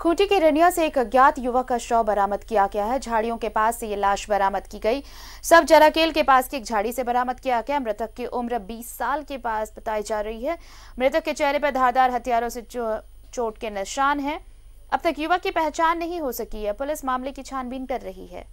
खूंटी के रनिया से एक अज्ञात युवक का शव बरामद किया गया है झाड़ियों के पास से ये लाश बरामद की गई सब जराकेल के पास की एक झाड़ी से बरामद किया गया मृतक की उम्र 20 साल के पास बताई जा रही है मृतक के चेहरे पर धारदार हथियारों से चोट के निशान हैं अब तक युवक की पहचान नहीं हो सकी है पुलिस मामले की छानबीन कर रही है